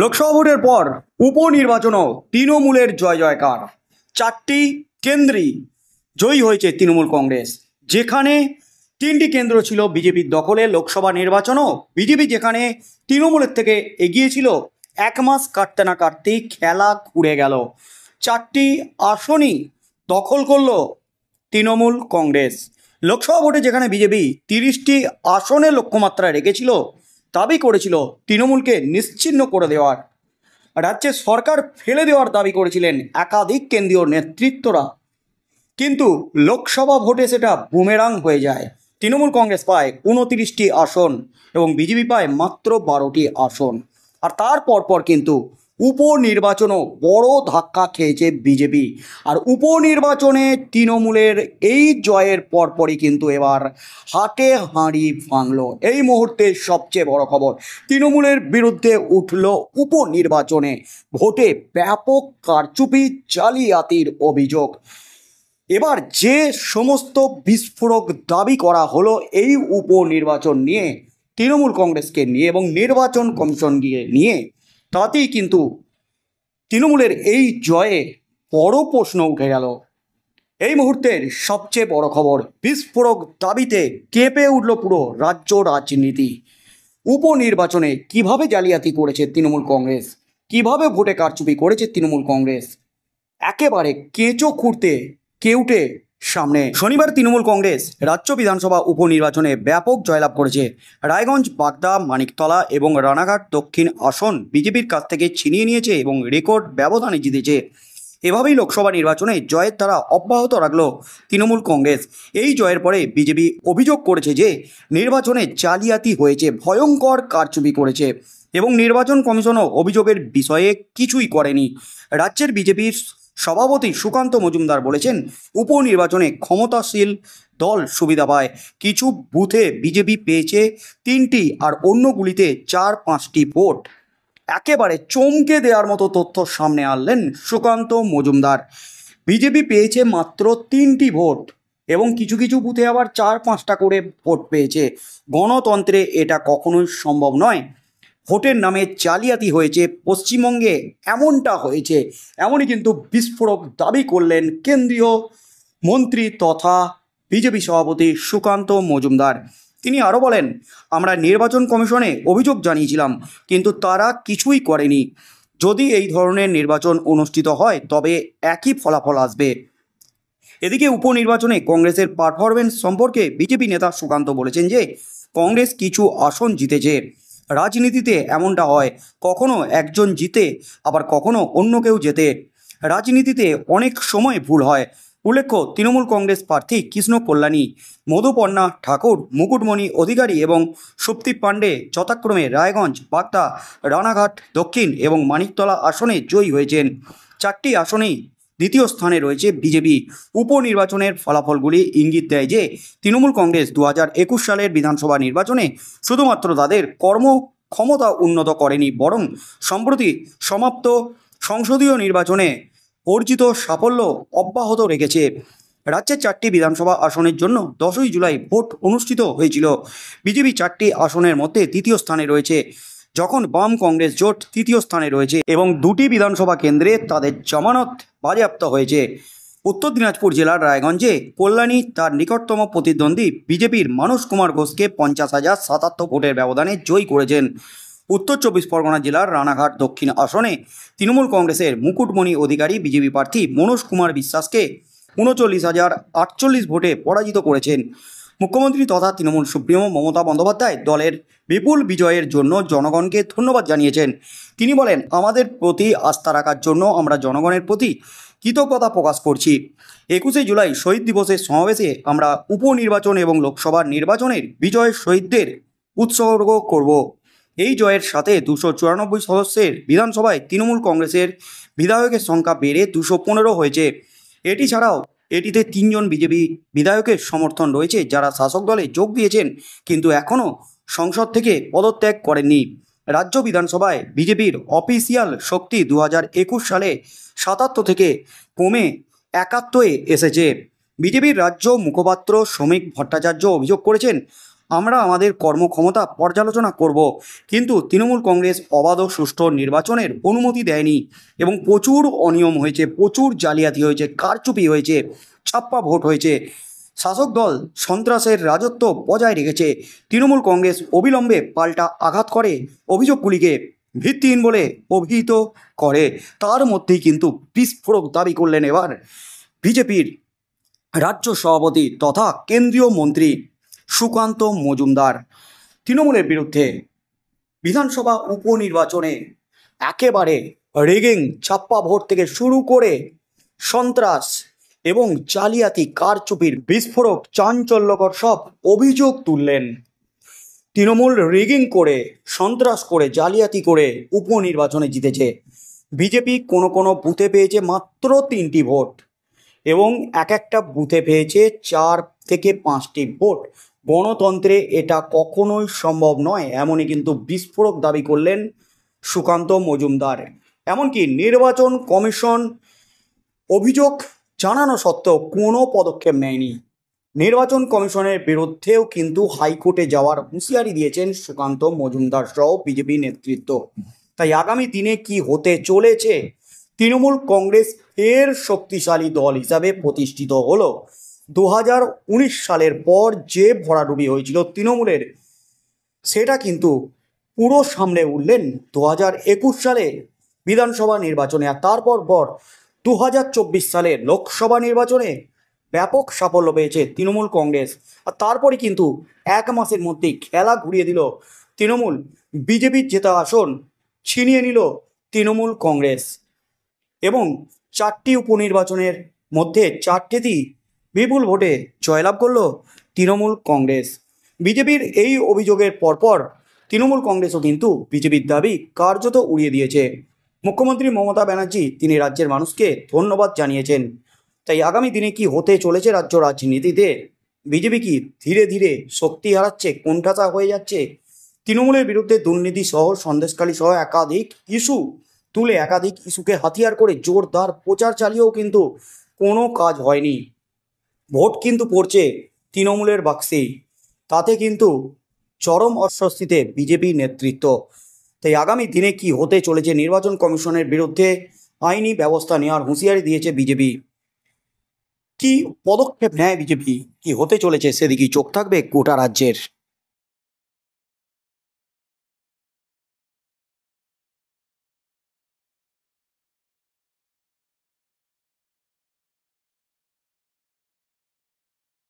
লোকসভা ভোটের পর উপনির্বাচনও তৃণমূলের জয় জয়কার চারটি কেন্দ্রই জয়ী হয়েছে তৃণমূল কংগ্রেস যেখানে তিনটি কেন্দ্র ছিল বিজেপির দখলে লোকসভা নির্বাচনও বিজেপি যেখানে তৃণমূলের থেকে এগিয়েছিল এক মাস কাটতে না কাটতেই খেলা ঘুরে গেল চারটি আসনই দখল করল তৃণমূল কংগ্রেস লোকসভা ভোটে যেখানে বিজেপি তিরিশটি আসনে লক্ষ্যমাত্রায় রেখেছিল দাবি করেছিল তৃণমূলকে নিশ্চিহ্ন করে দেওয়ার রাজ্যে সরকার ফেলে দেওয়ার দাবি করেছিলেন একাধিক কেন্দ্রীয় নেতৃত্বরা কিন্তু লোকসভা ভোটে সেটা বুমেরাং হয়ে যায় তৃণমূল কংগ্রেস পায় উনতিরিশটি আসন এবং বিজেপি পায় মাত্র বারোটি আসন আর তার পরপর কিন্তু উপনির্বাচনও বড় ধাক্কা খেয়েছে বিজেপি আর উপনির্বাচনে তৃণমূলের এই জয়ের পরপরই কিন্তু এবার হাটে হাঁড়ি ভাঙল এই মুহূর্তে সবচেয়ে বড় খবর তৃণমূলের বিরুদ্ধে উঠল উপনির্বাচনে ভোটে ব্যাপক কারচুপি জালিয়াতির অভিযোগ এবার যে সমস্ত বিস্ফোরক দাবি করা হলো এই উপনির্বাচন নিয়ে তৃণমূল কংগ্রেসকে নিয়ে এবং নির্বাচন কমিশন গিয়ে নিয়ে তাতেই কিন্তু তৃণমূলের এই জয়ে বড় প্রশ্ন উঠে গেল এই মুহূর্তের সবচেয়ে বড় খবর বিস্ফোরক দাবিতে কেঁপে উঠল পুরো রাজ্য রাজনীতি উপনির্বাচনে কিভাবে জালিয়াতি করেছে তৃণমূল কংগ্রেস কিভাবে ভোটে কারচুপি করেছে তৃণমূল কংগ্রেস একেবারে কেঁচো খুঁড়তে কেউটে সামনে শনিবার তৃণমূল কংগ্রেস রাজ্য বিধানসভা উপনির্বাচনে ব্যাপক জয়লাভ করেছে রায়গঞ্জ বাগদা মানিকতলা এবং রানাঘাট দক্ষিণ আসন বিজেপির কাছ থেকে ছিনিয়ে নিয়েছে এবং রেকর্ড ব্যবধানে জিতেছে এভাবেই লোকসভা নির্বাচনে জয়ের তারা অব্যাহত রাখল তৃণমূল কংগ্রেস এই জয়ের পরে বিজেপি অভিযোগ করেছে যে নির্বাচনে জালিয়াতি হয়েছে ভয়ঙ্কর কারচুপি করেছে এবং নির্বাচন কমিশনও অভিযোগের বিষয়ে কিছুই করেনি রাজ্যের বিজেপির সভাপতি সুকান্ত মজুমদার বলেছেন উপনির্বাচনে ক্ষমতাশীল দল সুবিধা পায় কিছু বুথে বিজেপি পেয়েছে তিনটি আর অন্যগুলিতে চার পাঁচটি ভোট একেবারে চমকে দেওয়ার মতো তথ্য সামনে আনলেন সুকান্ত মজুমদার বিজেপি পেয়েছে মাত্র তিনটি ভোট এবং কিছু কিছু বুথে আবার চার পাঁচটা করে ভোট পেয়েছে গণতন্ত্রে এটা কখনোই সম্ভব নয় ভোটের নামে জালিয়াতি হয়েছে পশ্চিমবঙ্গে এমনটা হয়েছে এমনই কিন্তু বিস্ফোরক দাবি করলেন কেন্দ্রীয় মন্ত্রী তথা বিজেপি সভাপতি সুকান্ত মজুমদার তিনি আরও বলেন আমরা নির্বাচন কমিশনে অভিযোগ জানিয়েছিলাম কিন্তু তারা কিছুই করেনি যদি এই ধরনের নির্বাচন অনুষ্ঠিত হয় তবে একই ফলাফল আসবে এদিকে উপনির্বাচনে কংগ্রেসের পারফরমেন্স সম্পর্কে বিজেপি নেতা সুকান্ত বলেছেন যে কংগ্রেস কিছু আসন জিতেছে রাজনীতিতে এমনটা হয় কখনো একজন জিতে আবার কখনো অন্য কেউ জেতে রাজনীতিতে অনেক সময় ভুল হয় উল্লেখ্য তৃণমূল কংগ্রেস প্রার্থী কৃষ্ণ কল্যাণী মধুপর্ণা ঠাকুর মুকুটমণি অধিকারী এবং সুপ্তিপ পাণ্ডে যথাক্রমে রায়গঞ্জ বাগদা রানাঘাট দক্ষিণ এবং মানিকতলা আসনে জয়ী হয়েছেন চারটি আসনেই দ্বিতীয় স্থানে রয়েছে বিজেপি উপনির্বাচনের ফলাফলগুলি ইঙ্গিত দেয় যে তৃণমূল কংগ্রেস দু সালের বিধানসভা নির্বাচনে শুধুমাত্র তাদের কর্ম ক্ষমতা উন্নত করেনি বরং সম্প্রতি সমাপ্ত সংসদীয় নির্বাচনে অর্জিত সাফল্য অব্যাহত রেখেছে রাজ্যের চারটি বিধানসভা আসনের জন্য দশই জুলাই ভোট অনুষ্ঠিত হয়েছিল বিজেপি চারটি আসনের মধ্যে তৃতীয় স্থানে রয়েছে যখন বাম কংগ্রেস জোট তৃতীয় স্থানে রয়েছে এবং দুটি বিধানসভা কেন্দ্রে তাদের জামানত বাজেয়াপ্ত হয়েছে উত্তর দিনাজপুর জেলার রায়গঞ্জে কল্যাণী তার নিকটতম প্রতিদ্বন্দ্বী বিজেপির মানুষ কুমার ঘোষকে পঞ্চাশ হাজার সাতাত্তর ভোটের ব্যবধানে জয়ী করেছেন উত্তর চব্বিশ পরগনা জেলার রানাঘাট দক্ষিণ আসনে তৃণমূল কংগ্রেসের মুকুটমণি অধিকারী বিজেপি প্রার্থী মনোজ কুমার বিশ্বাসকে উনচল্লিশ হাজার আটচল্লিশ ভোটে পরাজিত করেছেন মুখ্যমন্ত্রী তথা তৃণমূল সুপ্রিমো মমতা বন্দ্যোপাধ্যায় দলের বিপুল বিজয়ের জন্য জনগণকে ধন্যবাদ জানিয়েছেন তিনি বলেন আমাদের প্রতি আস্থা রাখার জন্য আমরা জনগণের প্রতি কৃতজ্ঞতা প্রকাশ করছি একুশে জুলাই শহীদ দিবসের সমাবেশে আমরা উপনির্বাচন এবং লোকসভা নির্বাচনের বিজয় শহীদদের উৎসর্গ করব এই জয়ের সাথে দুশো চুরানব্বই সদস্যের বিধানসভায় তৃণমূল কংগ্রেসের বিধায়কের সংখ্যা বেড়ে দুশো পনেরো হয়েছে এটি ছাড়াও এটিতে তিনজন বিজেপি বিধায়কের সমর্থন রয়েছে যারা শাসক দলে যোগ দিয়েছেন কিন্তু এখনও সংসদ থেকে পদত্যাগ করেননি রাজ্য বিধানসভায় বিজেপির অফিসিয়াল শক্তি দু সালে সাতাত্তর থেকে কমে একাত্তয়ে এসেছে বিজেপির রাজ্য মুখপাত্র শ্রমিক ভট্টাচার্য অভিযোগ করেছেন আমরা আমাদের কর্মক্ষমতা পর্যালোচনা করব কিন্তু তৃণমূল কংগ্রেস অবাধ সুষ্ঠু নির্বাচনের অনুমতি দেয়নি এবং প্রচুর অনিয়ম হয়েছে প্রচুর জালিয়াতি হয়েছে কারচুপি হয়েছে ছাপ্পা ভোট হয়েছে শাসক দল সন্ত্রাসের রাজত্ব বজায় রেখেছে তৃণমূল কংগ্রেস অবিলম্বে পাল্টা আঘাত করে অভিযোগগুলিকে ভিত্তিহীন বলে অভিহিত করে তার মধ্যেই কিন্তু বিস্ফোরক দাবি করলেন এবার বিজেপির রাজ্য সভাপতি তথা কেন্দ্রীয় মন্ত্রী সুকান্ত মজুমদার তৃণমূলের বিরুদ্ধে বিধানসভা উপনির্বাচনে একেবারে রেগিং ছাপ্পা ভোট থেকে শুরু করে সন্ত্রাস এবং জালিয়াতি কারচুপির বিস্ফোরক চাঞ্চল্যকর সব অভিযোগ তুললেন তৃণমূল রিগিং করে সন্ত্রাস করে জালিয়াতি করে উপনির্বাচনে জিতেছে বিজেপি কোনো কোনো বুথে পেয়েছে মাত্র তিনটি ভোট এবং এক একটা বুথে পেয়েছে চার থেকে পাঁচটি ভোট গণতন্ত্রে এটা কখনোই সম্ভব নয় এমনই কিন্তু বিস্ফোরক দাবি করলেন সুকান্ত মজুমদার এমনকি নির্বাচন কমিশন অভিযোগ জানানো সত্ত্বেও কোনো পদক্ষেপ নেয়নি নির্বাচন কমিশনের বিরুদ্ধেও কিন্তু হাইকোর্টে যাওয়ার হুঁশিয়ারি দিয়েছেন সুকান্ত মজুমদার সহ বিজেপি নেতৃত্ব তাই আগামী দিনে কি হতে চলেছে তৃণমূল কংগ্রেস এর শক্তিশালী দল হিসাবে প্রতিষ্ঠিত হলো দু সালের পর যে ভরাডুবি হয়েছিল তৃণমূলের সেটা কিন্তু পুরো সামনে উঠলেন দু সালে বিধানসভা নির্বাচনে আর তারপর পর দু সালে লোকসভা নির্বাচনে ব্যাপক সাফল্য পেয়েছে তৃণমূল কংগ্রেস আর তারপরে কিন্তু এক মাসের মধ্যেই খেলা ঘুরিয়ে দিল তৃণমূল বিজেপির জেতা আসন ছিনিয়ে নিল তৃণমূল কংগ্রেস এবং চারটি উপনির্বাচনের মধ্যে চারটিতেই বিপুল ভোটে জয়লাভ করল তৃণমূল কংগ্রেস বিজেপির এই অভিযোগের পরপর তৃণমূল কংগ্রেসও কিন্তু বিজেপির দাবি কার্যত উড়িয়ে দিয়েছে মুখ্যমন্ত্রী মমতা ব্যানার্জি তিনি রাজ্যের মানুষকে ধন্যবাদ জানিয়েছেন তাই আগামী দিনে কি হতে চলেছে রাজ্য রাজনীতিতে বিজেপি কি ধীরে ধীরে শক্তি হারাচ্ছে কোণঠাসা হয়ে যাচ্ছে তৃণমূলের বিরুদ্ধে দুর্নীতি সহ সন্দেশকালী সহ একাধিক ইস্যু তুলে একাধিক ইস্যুকে হাতিয়ার করে জোরদার প্রচার চালিয়েও কিন্তু কোনো কাজ হয়নি ভোট কিন্তু পড়ছে তৃণমূলের বাক্সেই তাতে কিন্তু চরম অস্বস্তিতে বিজেপি নেতৃত্ব তাই আগামী দিনে কি হতে চলেছে নির্বাচন কমিশনের বিরুদ্ধে আইনি ব্যবস্থা নেওয়ার হুঁশিয়ারি দিয়েছে বিজেপি কি পদক্ষেপ নেয় বিজেপি কি হতে চলেছে সেদিকেই চোখ থাকবে গোটা রাজ্যের